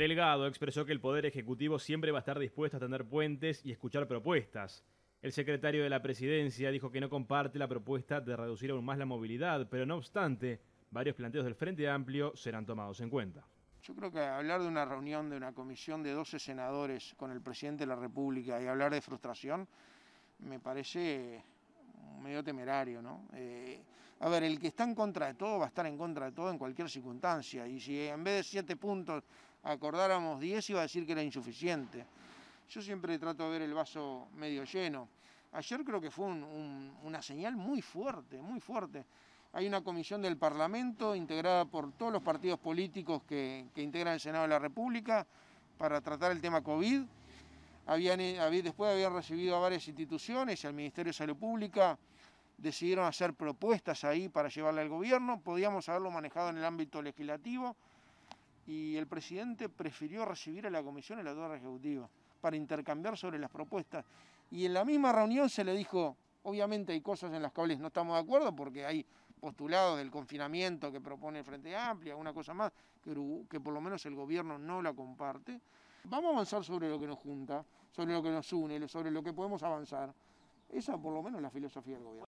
Delgado expresó que el Poder Ejecutivo siempre va a estar dispuesto a tender puentes y escuchar propuestas. El secretario de la Presidencia dijo que no comparte la propuesta de reducir aún más la movilidad, pero no obstante, varios planteos del Frente Amplio serán tomados en cuenta. Yo creo que hablar de una reunión de una comisión de 12 senadores con el presidente de la República y hablar de frustración me parece medio temerario, ¿no? Eh, a ver, el que está en contra de todo va a estar en contra de todo en cualquier circunstancia. Y si en vez de siete puntos acordáramos 10 iba a decir que era insuficiente. Yo siempre trato de ver el vaso medio lleno. Ayer creo que fue una señal muy fuerte, muy fuerte. Hay una comisión del Parlamento integrada por todos los partidos políticos que, integran el Senado de la República para tratar el tema COVID. Eh, después habían recibido a varias instituciones, y al Ministerio de Salud Pública, decidieron hacer propuestas ahí para llevarle al gobierno, podíamos haberlo manejado en el ámbito legislativo, y el presidente prefirió recibir a la comisión en la Torre Ejecutiva para intercambiar sobre las propuestas. Y en la misma reunión se le dijo, obviamente hay cosas en las cuales no estamos de acuerdo porque hay postulados del confinamiento que propone el Frente Amplio, una cosa más, que, que por lo menos el gobierno no la comparte. Vamos a avanzar sobre lo que nos junta, sobre lo que nos une, sobre lo que podemos avanzar. Esa por lo menos es la filosofía del gobierno.